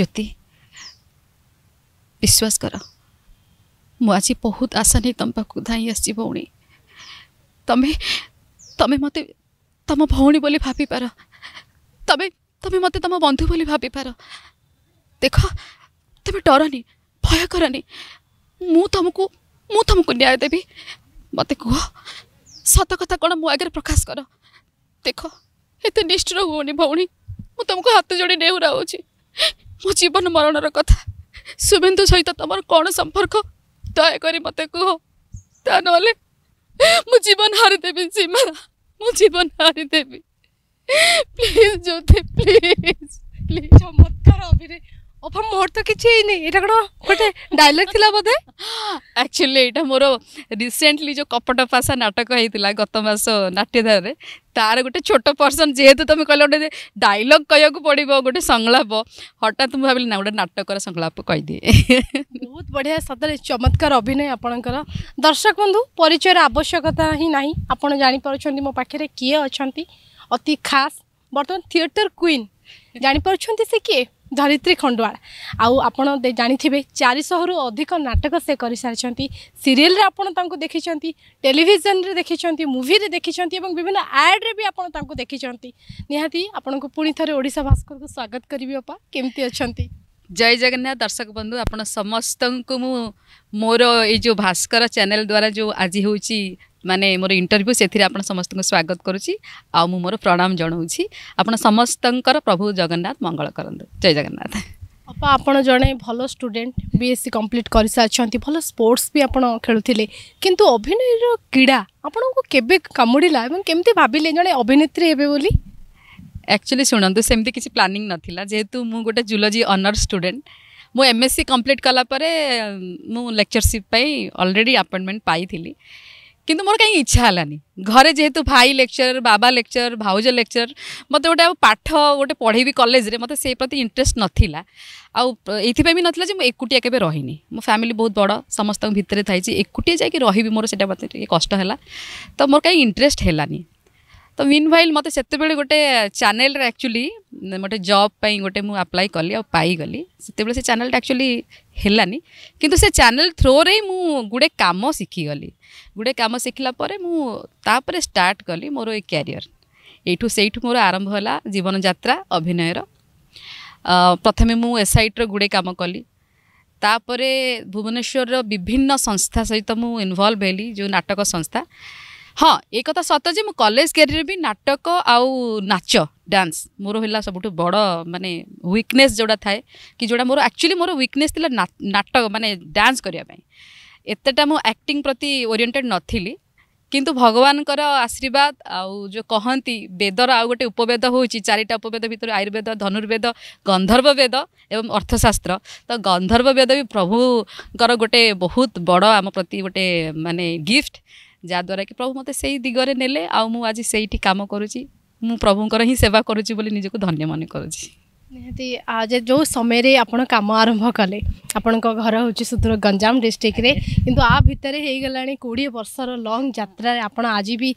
ଜ୍ୟୋତି ବିଶ୍ୱାସ କର ମୁଁ ଆଜି ବହୁତ ଆଶା ନେଇ ତମ ପାଖକୁ ଧାଇଁ ଆସିଛି ଭଉଣୀ ତମେ ତମେ ମୋତେ ତମ ଭଉଣୀ ବୋଲି ଭାବିପାର ତମେ ତମେ ମୋତେ ତମ ବନ୍ଧୁ ବୋଲି ଭାବିପାର ଦେଖ ତମେ ଡରନି ଭୟ କରନି ମୁଁ ତମକୁ ମୁଁ ତମକୁ ନ୍ୟାୟ ଦେବି ମୋତେ କୁହ ସତ କଥା କ'ଣ ମୋ ଆଗରେ ପ୍ରକାଶ କର ଦେଖ ଏତେ ନିଷ୍ଠୁର ହୁଅନି ଭଉଣୀ ମୁଁ ତମକୁ ହାତ ଯୋଡ଼ି ନେହୁରାଉଛି मुझी जीवन मरण कथा सुमिन्दु सहित तमर कौन संफर्खो तायकरी मतेकु हो तानौले मुझी बन हारी देवी सिमरा मुझी बन हारी देवी प्लीज जो देव प्लीज प्लीज जो मत ଓଫା ମୋର ତ କିଛି ହେଇନି ଏଇଟା କ'ଣ ଗୋଟେ ଡାଇଲଗ ଥିଲା ବୋଧେ ଆକ୍ଚୁଆଲି ଏଇଟା ମୋର ରିସେଣ୍ଟଲି ଯେଉଁ କପଟ ପାସା ନାଟକ ହେଇଥିଲା ଗତ ମାସ ନାଟ୍ୟଧାରାରେ ତାର ଗୋଟେ ଛୋଟ ପର୍ସନ୍ ଯେହେତୁ ତୁମେ କହିଲ ଗୋଟେ ଡାଇଲଗ କହିବାକୁ ପଡ଼ିବ ଗୋଟେ ସଂଳାପ ହଠାତ୍ ମୁଁ ଭାବିଲି ନା ଗୋଟେ ନାଟକର ସଂଳାପ କହିଦିଏ ବହୁତ ବଢ଼ିଆ ସତରେ ଚମତ୍କାର ଅଭିନୟ ଆପଣଙ୍କର ଦର୍ଶକ ବନ୍ଧୁ ପରିଚୟର ଆବଶ୍ୟକତା ହିଁ ନାହିଁ ଆପଣ ଜାଣିପାରୁଛନ୍ତି ମୋ ପାଖରେ କିଏ ଅଛନ୍ତି ଅତି ଖାସ୍ ବର୍ତ୍ତମାନ ଥିଏଟର କୁଇନ୍ ଜାଣିପାରୁଛନ୍ତି ସେ କିଏ धरित्री खंडवाड़ आपण जानते चार शह रु अधिक नाटक से कर सारी सीरीयल आपंक देखी टेलीजन देखी मुभी देखी विभिन्न आड्रे भी आपंक देखी निहाती आपण को पुणी थे ओडा भास्कर को स्वागत करी अपा केमती अच्छा जय जगन्नाथ दर्शक बंधु आप समस्त मोर यो भास्कर चैनल द्वारा जो आज हूँ ମାନେ ମୋର ଇଣ୍ଟରଭ୍ୟୁ ସେଥିରେ ଆପଣ ସମସ୍ତଙ୍କୁ ସ୍ୱାଗତ କରୁଛି ଆଉ ମୁଁ ମୋର ପ୍ରଣାମ ଜଣାଉଛି ଆପଣ ସମସ୍ତଙ୍କର ପ୍ରଭୁ ଜଗନ୍ନାଥ ମଙ୍ଗଳ କରନ୍ତୁ ଜୟ ଜଗନ୍ନାଥ ଅପା ଆପଣ ଜଣେ ଭଲ student B S C complete କରିସାରିଛନ୍ତି ଭଲ ସ୍ପୋର୍ଟସ୍ ବି ଆପଣ ଖେଳୁଥିଲେ କିନ୍ତୁ ଅଭିନୟର କ୍ରୀଡ଼ା ଆପଣଙ୍କୁ କେବେ କାମୁଡ଼ିଲା ଏବଂ କେମିତି ଭାବିଲେ ଜଣେ ଅଭିନେତ୍ରୀ ହେବେ ବୋଲି ଆକ୍ଚୁଆଲି ଶୁଣନ୍ତୁ ସେମିତି କିଛି ପ୍ଲାନିଂ ନଥିଲା ଯେହେତୁ ମୁଁ ଗୋଟେ ଜୁଲୋଜି ଅନର୍ସ ଷ୍ଟୁଡେଣ୍ଟ ମୁଁ ଏମ୍ ଏସ୍ ସି କମ୍ପ୍ଲିଟ୍ କଲା ପରେ ମୁଁ ଲେକ୍ଚରସିପ୍ ପାଇଁ ଅଲରେଡ଼ି ଆପଏଣ୍ଟମେଣ୍ଟ ପାଇଥିଲି କିନ୍ତୁ ମୋର କାହିଁକି ଇଚ୍ଛା ହେଲାନି ଘରେ ଯେହେତୁ ଭାଇ ଲେକ୍ଚର ବାବା ଲେକ୍ଚର ଭାଉଜ ଲେକ୍ଚର ମୋତେ ଗୋଟେ ଆଉ ପାଠ ଗୋଟେ ପଢ଼େଇବି କଲେଜରେ ମୋତେ ସେ ପ୍ରତି ଇଣ୍ଟରେଷ୍ଟ ନଥିଲା ଆଉ ଏଇଥିପାଇଁ ବି ନଥିଲା ଯେ ମୁଁ ଏକୁଟିଆ କେବେ ରହିନି ମୋ ଫ୍ୟାମିଲି ବହୁତ ବଡ଼ ସମସ୍ତଙ୍କ ଭିତରେ ଥାଇଛି ଏକୁଟିଆ ଯାଇକି ରହିବି ମୋର ସେଇଟା ମୋତେ ଟିକେ କଷ୍ଟ ହେଲା ତ ମୋର କାହିଁ ଇଣ୍ଟରେଷ୍ଟ ହେଲାନି ତ ମିନ୍ ଭାଇଲ୍ ମୋତେ ସେତେବେଳେ ଗୋଟେ ଚ୍ୟାନେଲ୍ରେ ଆକ୍ଚୁଆଲି ଗୋଟେ ଜବ୍ ପାଇଁ ଗୋଟେ ମୁଁ ଆପ୍ଲାଏ କଲି ଆଉ ପାଇଗଲି ସେତେବେଳେ ସେ ଚ୍ୟାନେଲ୍ଟା ଆକ୍ଚୁଆଲି ହେଲାନି କିନ୍ତୁ ସେ ଚ୍ୟାନେଲ୍ ଥ୍ରୋରେ ମୁଁ ଗୁଡ଼େ କାମ ଶିଖିଗଲି ଗୁଡ଼େ କାମ ଶିଖିଲା ପରେ ମୁଁ ତାପରେ ଷ୍ଟାର୍ଟ କଲି ମୋର ଏ କ୍ୟାରିୟର୍ ଏଇଠୁ ସେଇଠୁ ମୋର ଆରମ୍ଭ ହେଲା ଜୀବନଯାତ୍ରା ଅଭିନୟର ପ୍ରଥମେ ମୁଁ ଏସ୍ଆଇଟିର ଗୁଡ଼େ କାମ କଲି ତାପରେ ଭୁବନେଶ୍ୱରର ବିଭିନ୍ନ ସଂସ୍ଥା ସହିତ ମୁଁ ଇନଭଲ୍ଭ ହେଲି ଯେଉଁ ନାଟକ ସଂସ୍ଥା ହଁ ଏ କଥା ସତ ଯେ ମୁଁ କଲେଜ କ୍ୟାରିୟର ବି ନାଟକ ଆଉ ନାଚ ଡ୍ୟାନ୍ସ ମୋର ହେଲା ସବୁଠୁ ବଡ଼ ମାନେ ୱିକନେସ୍ ଯେଉଁଟା ଥାଏ କି ଯେଉଁଟା ମୋର ଆକ୍ଚୁଆଲି ମୋର ୱିକନେସ୍ ଥିଲା ନାଟକ ମାନେ ଡ୍ୟାନ୍ସ କରିବା ପାଇଁ ଏତେଟା ମୁଁ ଆକ୍ଟିଂ ପ୍ରତି ଓରିଏଣ୍ଟେଡ଼ ନଥିଲି କିନ୍ତୁ ଭଗବାନଙ୍କର ଆଶୀର୍ବାଦ ଆଉ ଯେଉଁ କହନ୍ତି ବେଦର ଆଉ ଗୋଟେ ଉପବେଦ ହେଉଛି ଚାରିଟା ଉପବେଦ ଭିତରୁ ଆୟୁର୍ବେଦ ଧନୁର୍ବେଦ ଗନ୍ଧର୍ବ ବେଦ ଏବଂ ଅର୍ଥଶାସ୍ତ୍ର ତ ଗନ୍ଧର୍ବ ବେଦ ବି ପ୍ରଭୁଙ୍କର ଗୋଟେ ବହୁତ ବଡ଼ ଆମ ପ୍ରତି ଗୋଟେ ମାନେ ଗିଫ୍ଟ ଯାହାଦ୍ୱାରା କି ପ୍ରଭୁ ମୋତେ ସେଇ ଦିଗରେ ନେଲେ ଆଉ ମୁଁ ଆଜି ସେଇଠି କାମ କରୁଛି ମୁଁ ପ୍ରଭୁଙ୍କର ହିଁ ସେବା କରୁଛି ବୋଲି ନିଜକୁ ଧନ୍ୟ ମନେ କରୁଛି ନିହାତି ଯେଉ ସମୟରେ ଆପଣ କାମ ଆରମ୍ଭ କଲେ ଆପଣଙ୍କ ଘର ହେଉଛି ସୁଦୂର ଗଞ୍ଜାମ ଡିଷ୍ଟ୍ରିକ୍ଟରେ କିନ୍ତୁ ଆ ଭିତରେ ହେଇଗଲାଣି କୋଡ଼ିଏ ବର୍ଷର ଲଙ୍ଗ୍ ଯାତ୍ରାରେ ଆପଣ ଆଜି ବି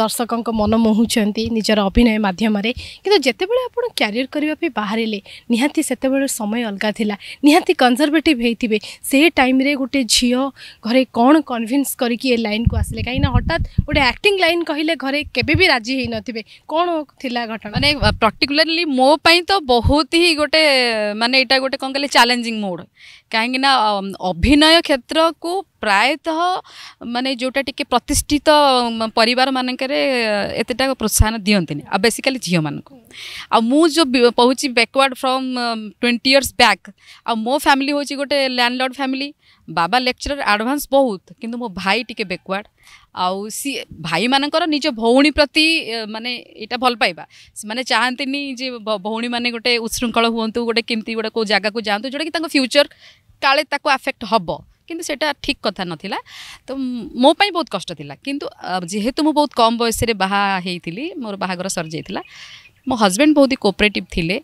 ଦର୍ଶକଙ୍କ ମନ ମୋହୁଛନ୍ତି ନିଜର ଅଭିନୟ ମାଧ୍ୟମରେ କିନ୍ତୁ ଯେତେବେଳେ ଆପଣ କ୍ୟାରିୟର କରିବା ପାଇଁ ବାହାରିଲେ ନିହାତି ସେତେବେଳେ ସମୟ ଅଲଗା ଥିଲା ନିହାତି କନ୍ଜରଭେଟିଭ୍ ହେଇଥିବେ ସେ ଟାଇମ୍ରେ ଗୋଟେ ଝିଅ ଘରେ କ'ଣ କନଭିନ୍ସ କରିକି ଏ ଲାଇନ୍କୁ ଆସିଲେ କାହିଁକିନା ହଠାତ୍ ଗୋଟେ ଆକ୍ଟିଂ ଲାଇନ୍ କହିଲେ ଘରେ କେବେ ବି ରାଜି ହେଇନଥିବେ କ'ଣ ଥିଲା ଘଟଣା ମାନେ ପର୍ଟିକୁଲାରଲି ମୋ ପାଇଁ ତ ବହୁତ ବହୁତ ହିଁ ଗୋଟେ ମାନେ ଏଇଟା ଗୋଟେ କ'ଣ କହିଲେ ଚ୍ୟାଲେଞ୍ଜିଂ ମୋଡ଼ କାହିଁକିନା ଅଭିନୟ କ୍ଷେତ୍ରକୁ ପ୍ରାୟତଃ ମାନେ ଯେଉଁଟା ଟିକେ ପ୍ରତିଷ୍ଠିତ ପରିବାରମାନଙ୍କରେ ଏତେଟା ପ୍ରୋତ୍ସାହନ ଦିଅନ୍ତିନି ଆଉ ବେସିକାଲି ଝିଅମାନଙ୍କୁ ଆଉ ମୁଁ ଯେଉଁ କହୁଛି backward from twenty years back ଆଉ ମୋ ଫ୍ୟାମିଲି ହେଉଛି ଗୋଟେ ଲ୍ୟାଣ୍ଡଲର୍ଡ଼ ଫ୍ୟାମିଲି ବାବା ଲେକ୍ଚରର ଆଡ଼ଭାନ୍ସ ବହୁତ କିନ୍ତୁ ମୋ ଭାଇ ଟିକେ ବ୍ୟାକୱାର୍ଡ଼ ଆଉ ସିଏ ଭାଇମାନଙ୍କର ନିଜ ଭଉଣୀ ପ୍ରତି ମାନେ ଏଇଟା ଭଲ ପାଇବା ସେମାନେ ଚାହାନ୍ତିନି ଯେ ଭଉଣୀମାନେ ଗୋଟେ ଉଚ୍ଛୃଙ୍ଖଳ ହୁଅନ୍ତୁ ଗୋଟେ କେମିତି ଗୋଟେ କେଉଁ ଜାଗାକୁ ଯାଆନ୍ତୁ ଯେଉଁଟାକି ତାଙ୍କ ଫ୍ୟୁଚର୍ काले ताको अफेक्ट हम किंतु ठीक कथा ना तो मोप बहुत कष्ट कि किंतु जेहेतु बहुत कम वयस रे मोर बाहर सर जाइतिला मो हजबैंड बहुत ही कोऑपरेटिव थे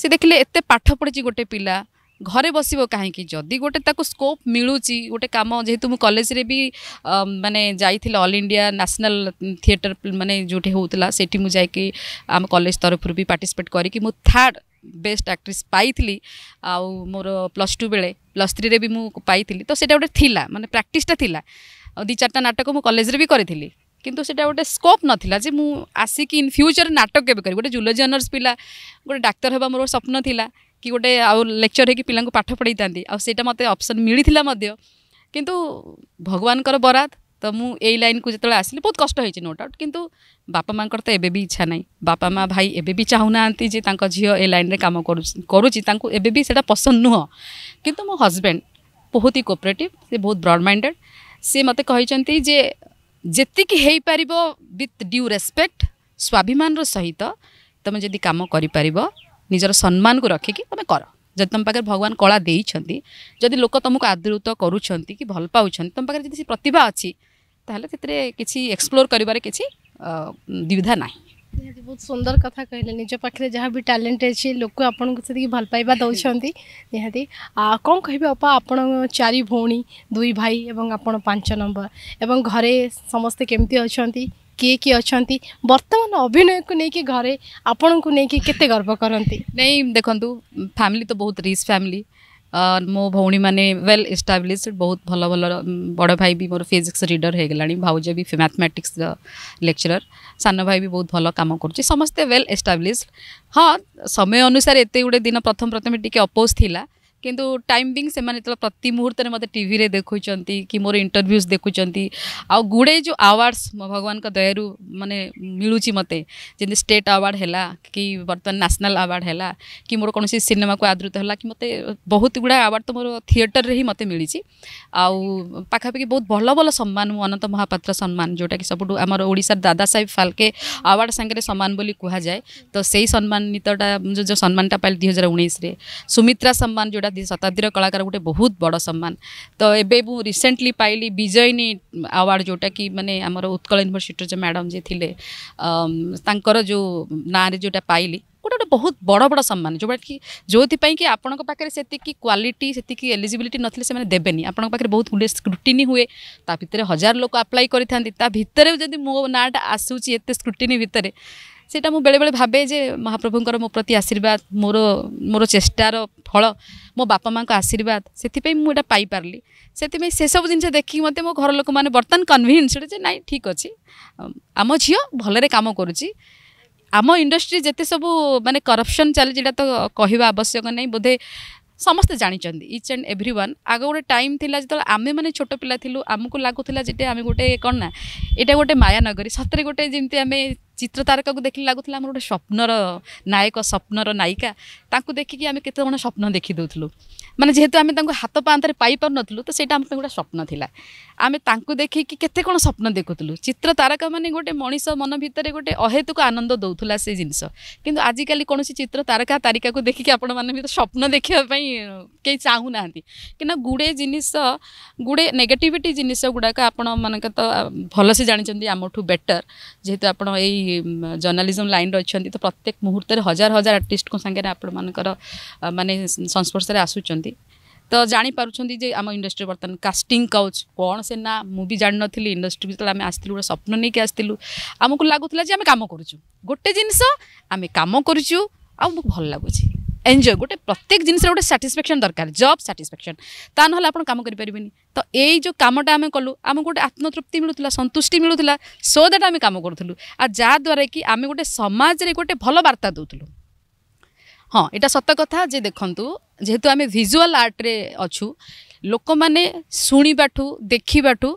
सी देखले एत्ते पाठ पढ़ी गोटे पिला घरे बस काहे कि गोटे स्कोप मिलु गोटे काम जेहेतु मु कलेज रे भी माने जाइतिला ऑल इंडिया नेशनल थिएटर माने जोठे होतला सेठी मु जाई कि तरफ भी पार्टिसिपेट करी कि मु बेस्ट आक्ट्रेस पाई आउ मोर प्लस टू बेले प्लस थ्री भी मुझे तो सीटा गोटे मैंने प्राक्टा था दि चार नाटक मुझे कलेज करी कि गोटे स्कोप ना जी आसिक इन फ्यूचर नाटक के गोटे जुलोजी अनर्स पिला गोटे डाक्तर हाँ मोर स्वप्न थी कि गोटे आउ लेक्चर हो पाठ पढ़ाई था मतलब अप्सन मिलता कि भगवान बराद ତ ମୁଁ ଏଇ ଲାଇନ୍କୁ ଯେତେବେଳେ ଆସିଲି ବହୁତ କଷ୍ଟ ହେଇଛି ନୋ ଡାଉଟ୍ କିନ୍ତୁ ବାପା ମାଆଙ୍କର ତ ଏବେ ବି ଇଚ୍ଛା ନାହିଁ ବାପା ମାଆ ଭାଇ ଏବେ ବି ଚାହୁଁନାହାନ୍ତି ଯେ ତାଙ୍କ ଝିଅ ଏ ଲାଇନ୍ରେ କାମ କରୁଛି ତାଙ୍କୁ ଏବେ ବି ସେଇଟା ପସନ୍ଦ ନୁହଁ କିନ୍ତୁ ମୋ ହଜବେଣ୍ଡ ବହୁତ ହି କୋପରେଟିଭ୍ ସେ ବହୁତ ବ୍ରଡ୍ ମାଇଣ୍ଡେଡ଼୍ ସିଏ ମୋତେ କହିଛନ୍ତି ଯେ ଯେତିକି ହେଇପାରିବ ୱିଥ୍ ଡ୍ୟୁ ରେସ୍ପେକ୍ଟ ସ୍ୱାଭିମାନର ସହିତ ତୁମେ ଯଦି କାମ କରିପାରିବ ନିଜର ସମ୍ମାନକୁ ରଖିକି ତୁମେ କର ଯଦି ତୁମ ପାଖରେ ଭଗବାନ କଳା ଦେଇଛନ୍ତି ଯଦି ଲୋକ ତୁମକୁ ଆଦୃତ କରୁଛନ୍ତି କି ଭଲ ପାଉଛନ୍ତି ତୁମ ପାଖରେ ଯଦି ସେ ପ୍ରତିଭା ଅଛି তাহলে কি তরে কিছি এক্সপ্লোর করিবার কিছি দ্বিধা নাই ইহাদি বহুত সুন্দর কথা কইলে নিজ পখিরে যাহা বি ট্যালেন্ট আছে লোক আপনক সদিক ভাল পাইবা দৌছন্তি ইহাদি কোন কইবে আপা আপন চারি ভনী দুই ভাই এবং আপন পাঁচ নম্বর এবং ঘরে সমস্ত কেমতি আছেনতি কে কে আছেনতি বর্তমান অভিনয় কো নেকি ঘরে আপনক নেকি কিতে গর্ব করন্তি নেই দেখন্তু ফ্যামিলি তো বহুত রিস ফ্যামিলি ମୋ ଭଉଣୀମାନେ ୱେଲ୍ ଏଷ୍ଟାବ୍ଲିଶଡ୍ ବହୁତ ଭଲ ଭଲ ବଡ଼ ଭାଇ ବି ମୋର ଫିଜିକ୍ସ ରିଡର୍ ହେଇଗଲାଣି ଭାଉଜ ବି ମ୍ୟାଥମେଟିକ୍ସ ଲେକ୍ଚରର୍ ସାନ ଭାଇ ବି ବହୁତ ଭଲ କାମ କରୁଛି ସମସ୍ତେ ୱେଲ୍ ଏଷ୍ଟାବ୍ଲିଶଡ୍ ହଁ ସମୟ ଅନୁସାରେ ଏତେ ଗୁଡ଼ିଏ ଦିନ ପ୍ରଥମ ପ୍ରଥମେ ଟିକେ ଅପୋଜ୍ ଥିଲା किंतु टाइम बिंग से प्रति मुहूर्त में मतलब टी रे देखुं कि मोर इंटरव्यूज देखुं आउ गुड़े जो आवार्डस मो भगवान दया मानने मिलूँ मत जमी स्टेट आवार्ड है कि बर्तमान न्यासनाल आवार्ड है कि मोर कौन सिनेमा को आदृत है कि मतलब बहुत गुड़ा आवार्ड तो मोर थिएटर में ही मतलब पाखापाखि बहुत भल भल अनंत महापात्र जोटा कि सबूत दादा साहेब फाल्के आवार्ड सांगे सम्मान बोली कह तो से सम्मानित जो सम्मान पाई दुई हजार उन्नीस सुमित्रा सम्मान जोटा দি সতাতিৰ কলাকাৰকৰ বহুত বৰ ডাঙৰ সন্মান তো এবে মু ৰিসেন্টলি পাইলি বিজয়ী নি আৱাৰ জোটা কি মানে আমাৰ উৎকল युনিৱাৰ্সিটিৰ মেডাম জি থিলে তংকৰ জো নারে জোটা পাইলি কোটা বহুত বৰ ডাঙৰ ডাঙৰ সন্মান জোবা কি জোতি পাই কি আপোনক পাকে সেই কি কোৱালিটি সেই কি এলিজিবিলিটি নথিলে সেই মানে দেবে নি আপোনক পাকে বহুত ৰুটিনি হ'য়ে তা ভিতৰে হাজাৰ লোক এপ্লাই কৰি থান্তি তা ভিতৰে যদি মো নাট আসুচি এইতে স্ক্ৰুটিনি ভিতৰে ସେଇଟା ମୁଁ ବେଳେବେଳେ ଭାବେ ଯେ ମହାପ୍ରଭୁଙ୍କର ମୋ ପ୍ରତି ଆଶୀର୍ବାଦ ମୋର ମୋର ଚେଷ୍ଟାର ଫଳ ମୋ ବାପା ମାଆଙ୍କ ଆଶୀର୍ବାଦ ସେଥିପାଇଁ ମୁଁ ଏଇଟା ପାଇପାରିଲି ସେଥିପାଇଁ ସେସବୁ ଜିନିଷ ଦେଖିକି ମୋତେ ମୋ ଘର ଲୋକମାନେ ବର୍ତ୍ତମାନ କନଭିନ୍ସ ଯେ ନାଇଁ ଠିକ୍ ଅଛି ଆମ ଝିଅ ଭଲରେ କାମ କରୁଛି ଆମ ଇଣ୍ଡଷ୍ଟ୍ରି ଯେତେ ସବୁ ମାନେ କରପ୍ସନ୍ ଚାଲିଛି ଏଇଟା ତ କହିବା ଆବଶ୍ୟକ ନାହିଁ ବୋଧେ ସମସ୍ତେ ଜାଣିଛନ୍ତି ଇଚ୍ ଆଣ୍ଡ ଏଭ୍ରି ୱାନ୍ ଆଗ ଗୋଟେ ଟାଇମ୍ ଥିଲା ଯେତେବେଳେ ଆମେମାନେ ଛୋଟ ପିଲା ଥିଲୁ ଆମକୁ ଲାଗୁଥିଲା ଯେଟା ଆମେ ଗୋଟେ କ'ଣ ନା ଏଇଟା ଗୋଟେ ମାୟାନଗରୀ ସତରେ ଗୋଟେ ଯେମିତି ଆମେ চিত্র তারকাকে দেখলে লাগুলা আমার গোটে স্বপ্নর নায়ক স্বপ্নর নায়িকা তাঁকু দেখিকি আমি কেতে জন স্বপ্ন দেখি দেউলু মানে যেহেতু আমি তাঁকু হাত পাঁতরে পাইপারুনু তো সেইটা আমার গোটে স্বপ্ন লা আমি তাঁকু দেখিকি কেতে কোণ স্বপ্ন দেখুলু চিত্র তারকা মানে গোটে মনিষ মন ভিতরে গোটে অহেতুক আনন্দ দেউলা সেই জিনিস কিন্তু আজিকালি কোণী চিত্র তারকা তারিকাকে দেখিকি আপন মানে স্বপ্ন দেখা কেউ চাহু না কিনা গুড়ে জিনিস গুড়ে নেগেটিভিটি জিনিস গুড়াক আপন মানে তো ভালসে জাঁচান আমঠু বেটর যেহেতু আপনার এই ଜର୍ଣ୍ଣାଲିଜମ୍ ଲାଇନ୍ରେ ଅଛନ୍ତି ତ ପ୍ରତ୍ୟେକ ମୁହୂର୍ତ୍ତରେ ହଜାର ହଜାର ଆର୍ଟିଷ୍ଟଙ୍କ ସାଙ୍ଗରେ ଆପଣମାନଙ୍କର ମାନେ ସଂସ୍ପର୍ଶରେ ଆସୁଛନ୍ତି ତ ଜାଣିପାରୁଛନ୍ତି ଯେ ଆମ ଇଣ୍ଡଷ୍ଟ୍ରି ବର୍ତ୍ତମାନ କାଷ୍ଟିଂ କାଉଚ୍ କ'ଣ ସେ ନା ମୁଁ ବି ଜାଣିନଥିଲି ଇଣ୍ଡଷ୍ଟ୍ରି ଯେତେବେଳେ ଆମେ ଆସିଥିଲୁ ଗୋଟେ ସ୍ୱପ୍ନ ନେଇକି ଆସିଥିଲୁ ଆମକୁ ଲାଗୁଥିଲା ଯେ ଆମେ କାମ କରୁଛୁ ଗୋଟେ ଜିନିଷ ଆମେ କାମ କରୁଛୁ ଆଉ ଆମକୁ ଭଲ ଲାଗୁଛି এনজয় গোটে প্রত্যেক জিনিসের গোটে স্যাটিসফ্যাকশন দরকার জব স্যাটিসফ্যাকশন তা নহলে আপনার কাম করিপারিবেনি তো এই যে কামটা আমি কলু আমি গোটে আত্মতৃপ্তি মিলুলা সন্তুষ্টি মিলুলা সো দ্যাট আমি কাম করুলু আর যাদ্বারা কি আমি গোটে সমাজরে গোটে ভাল বার্তা দেউলু হ্যাঁ এটা সত কথা যে দেখন্তু যেহেতু আমি ভিজুয়াল আর্টরে অছু ଲୋକମାନେ ଶୁଣିବାଠୁ ଦେଖିବାଠୁ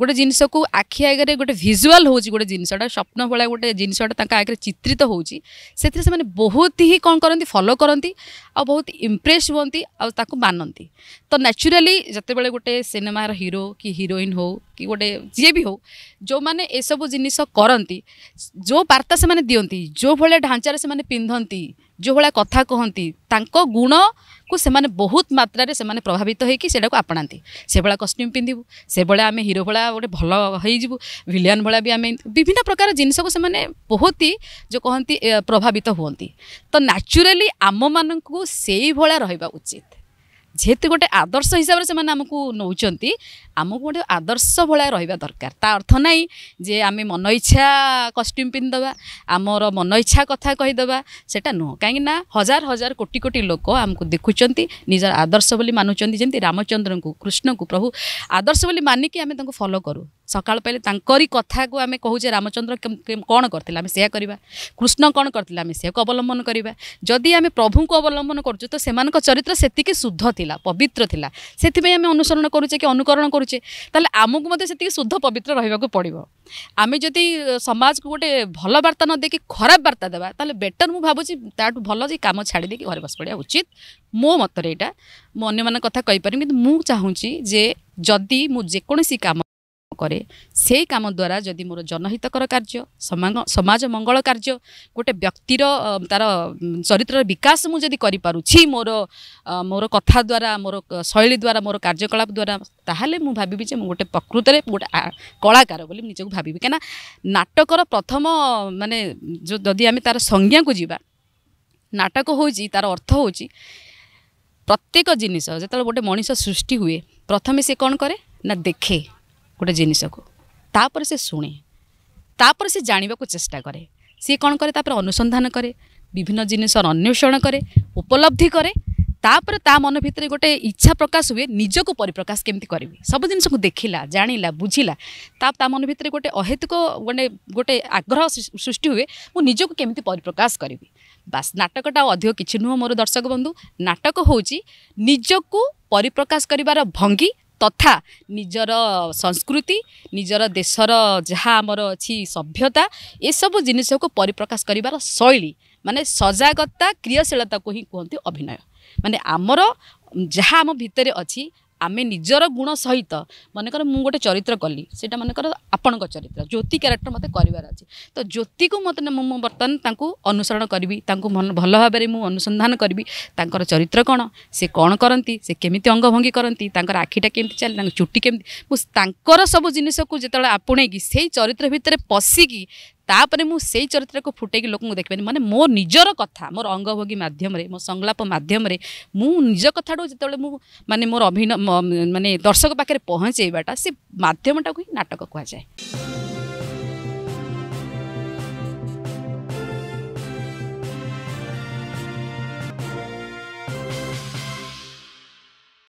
ଗୋଟେ ଜିନିଷକୁ ଆଖି ଆଗରେ ଗୋଟେ ଭିଜୁଆଲ୍ ହେଉଛି ଗୋଟେ ଜିନିଷଟା ସ୍ୱପ୍ନ ଭଳିଆ ଗୋଟେ ଜିନିଷଟା ତାଙ୍କ ଆଗରେ ଚିତ୍ରିତ ହେଉଛି ସେଥିରେ ସେମାନେ ବହୁତ ହିଁ କ'ଣ କରନ୍ତି ଫଲୋ କରନ୍ତି ଆଉ ବହୁତ ଇମ୍ପ୍ରେସ୍ ହୁଅନ୍ତି ଆଉ ତାକୁ ମାନନ୍ତି ତ ନ୍ୟାଚୁରାଲି ଯେତେବେଳେ ଗୋଟେ ସିନେମାର ହିରୋ କି ହିରୋଇନ୍ ହେଉ କି ଗୋଟେ ଯିଏ ବି ହେଉ ଯେଉଁମାନେ ଏସବୁ ଜିନିଷ କରନ୍ତି ଯେଉଁ ବାର୍ତ୍ତା ସେମାନେ ଦିଅନ୍ତି ଯେଉଁ ଭଳିଆ ଢାଞ୍ଚାରେ ସେମାନେ ପିନ୍ଧନ୍ତି ଯେଉଁଭଳିଆ କଥା କହନ୍ତି ତାଙ୍କ ଗୁଣକୁ ସେମାନେ ବହୁତ ମାତ୍ରାରେ ସେମାନେ ପ୍ରଭାବିତ ହୋଇକି ସେଇଟାକୁ ଆପଣାନ୍ତି ସେଭଳିଆ କଷ୍ଟ୍ୟୁମ୍ ପିନ୍ଧିବୁ ସେଭଳିଆ ଆମେ ହିରୋ ଭଳିଆ ଗୋଟେ ଭଲ ହେଇଯିବୁ ଭିଲିଆନ୍ ଭଳିଆ ବି ଆମେ ବିଭିନ୍ନ ପ୍ରକାର ଜିନିଷକୁ ସେମାନେ ବହୁତ ହି ଯେଉଁ କହନ୍ତି ପ୍ରଭାବିତ ହୁଅନ୍ତି ତ ନ୍ୟାଚୁରାଲି ଆମମାନଙ୍କୁ ସେଇଭଳିଆ ରହିବା ଉଚିତ ଯେହେତୁ ଗୋଟେ ଆଦର୍ଶ ହିସାବରେ ସେମାନେ ଆମକୁ ନେଉଛନ୍ତି ଆମକୁ ଗୋଟେ ଆଦର୍ଶ ଭଳିଆ ରହିବା ଦରକାର ତା ଅର୍ଥ ନାହିଁ ଯେ ଆମେ ମନ ଇଚ୍ଛା କଷ୍ଟ୍ୟୁମ୍ ପିନ୍ଧିଦେବା ଆମର ମନ ଇଚ୍ଛା କଥା କହିଦେବା ସେଇଟା ନୁହଁ କାହିଁକିନା ହଜାର ହଜାର କୋଟି କୋଟି ଲୋକ ଆମକୁ ଦେଖୁଛନ୍ତି ନିଜର ଆଦର୍ଶ ବୋଲି ମାନୁଛନ୍ତି ଯେମିତି ରାମଚନ୍ଦ୍ରଙ୍କୁ କୃଷ୍ଣଙ୍କୁ ପ୍ରଭୁ ଆଦର୍ଶ ବୋଲି ମାନିକି ଆମେ ତାଙ୍କୁ ଫଲୋ କରୁ সকাল পাইলে তাঁকরি কথা আমি কুচে রামচন্দ্র কণ করে আমি সেয়া করা কৃষ্ণ কণ করে আমি সেয়া অবলম্বন করা যদি আমি প্রভুঙ্ অবলম্বন করছু তো সে চরিত্র সেতিকি শুদ্ধ লা পবিত্র লা সেপাই আমি অনুসরণ করুছে কি অনুকরণ করুছে তাহলে আমি মধ্যে সেতিকি শুদ্ধ পবিত্র রহবাকে পড়ব আমি যদি সমাজকে গোটে ভাল বার্তা নদেকি খারাপ বার্তা দেবা তাহলে বেটর মু ভাবুছি তাঠু ভাল যে কাম ছাড়িদেকি ঘরে বসি পড়া উচিত মো মতরে এটা মু অন্য কথা কইপারি কিন্তু মু চাহুছি যে যদি মু যেকোনসি কাম କରେ ସେଇ କାମ ଦ୍ୱାରା ଯଦି ମୋର ଜନହିତକର କାର୍ଯ୍ୟ ସମାଜ ମଙ୍ଗଳ କାର୍ଯ୍ୟ ଗୋଟେ ବ୍ୟକ୍ତିର ତାର ଚରିତ୍ରର ବିକାଶ ମୁଁ ଯଦି କରିପାରୁଛି ମୋର ମୋର କଥା ଦ୍ୱାରା ମୋର ଶୈଳୀ ଦ୍ୱାରା ମୋର କାର୍ଯ୍ୟକଳାପ ଦ୍ୱାରା ତାହେଲେ ମୁଁ ଭାବିବି ଯେ ମୁଁ ଗୋଟେ ପ୍ରକୃତରେ ଗୋଟେ କଳାକାର ବୋଲି ମୁଁ ନିଜକୁ ଭାବିବି କାହିଁକିନା ନାଟକର ପ୍ରଥମ ମାନେ ଯେଉଁ ଯଦି ଆମେ ତାର ସଂଜ୍ଞାକୁ ଯିବା ନାଟକ ହେଉଛି ତାର ଅର୍ଥ ହେଉଛି ପ୍ରତ୍ୟେକ ଜିନିଷ ଯେତେବେଳେ ଗୋଟେ ମଣିଷ ସୃଷ୍ଟି ହୁଏ ପ୍ରଥମେ ସେ କ'ଣ କରେ ନା ଦେଖେ गटे जिनिसकुप सेणे तर से जाणि चेष्टा क्या सि कन कसन्धान विभिन्न जिस अन्वेषण करे उपलब्धि के तापर ता मन भित्र गएर इच्छा प्रकाश हे निजको परिप्रकाश के सबै जिसको देखा जाँला बुझिला मन भित्र गए अहेतुक गए गए आग्रह सृष्टि हे म निजको केमि परिप्रकाश गरी बास नाटक अधिक कि नुहो म दर्शक बन्धु नाटक हौ निजको परिप्रकाश गर भङ्गी ତଥା ନିଜର ସଂସ୍କୃତି ନିଜର ଦେଶର ଯାହା ଆମର ଅଛି ସଭ୍ୟତା ଏସବୁ ଜିନିଷକୁ ପରିପ୍ରକାଶ କରିବାର ଶୈଳୀ ମାନେ ସଜାଗତା କ୍ରିୟାଶୀଳତାକୁ ହିଁ କୁହନ୍ତି ଅଭିନୟ ମାନେ ଆମର ଯାହା ଆମ ଭିତରେ ଅଛି ଆମେ ନିଜର ଗୁଣ ସହିତ ମନେକର ମୁଁ ଗୋଟେ ଚରିତ୍ର କଲି ସେଇଟା ମନେକର ଆପଣଙ୍କ ଚରିତ୍ର ଜ୍ୟୋତି କ୍ୟାରେକ୍ଟର ମୋତେ କରିବାର ଅଛି ତ ଜ୍ୟୋତିକୁ ମୋତେ ମୁଁ ବର୍ତ୍ତମାନ ତାଙ୍କୁ ଅନୁସରଣ କରିବି ତାଙ୍କୁ ଭଲ ଭାବରେ ମୁଁ ଅନୁସନ୍ଧାନ କରିବି ତାଙ୍କର ଚରିତ୍ର କ'ଣ ସେ କ'ଣ କରନ୍ତି ସେ କେମିତି ଅଙ୍ଗଭଙ୍ଗୀ କରନ୍ତି ତାଙ୍କର ଆଖିଟା କେମିତି ଚାଲେ ତାଙ୍କ ଚୁଟି କେମିତି ମୁଁ ତାଙ୍କର ସବୁ ଜିନିଷକୁ ଯେତେବେଳେ ଆପଣେଇକି ସେଇ ଚରିତ୍ର ଭିତରେ ପଶିକି ତାପରେ ମୁଁ ସେଇ ଚରିତ୍ରକୁ ଫୁଟେଇକି ଲୋକଙ୍କୁ ଦେଖିବେନି ମାନେ ମୋ ନିଜର କଥା ମୋର ଅଙ୍ଗଭୋଗୀ ମାଧ୍ୟମରେ ମୋ ସଂଳାପ ମାଧ୍ୟମରେ ମୁଁ ନିଜ କଥାଠୁ ଯେତେବେଳେ ମୁଁ ମାନେ ମୋର ଅଭିନୟ ମାନେ ଦର୍ଶକ ପାଖରେ ପହଞ୍ଚେଇବାଟା ସେ ମାଧ୍ୟମଟାକୁ ହିଁ ନାଟକ କୁହାଯାଏ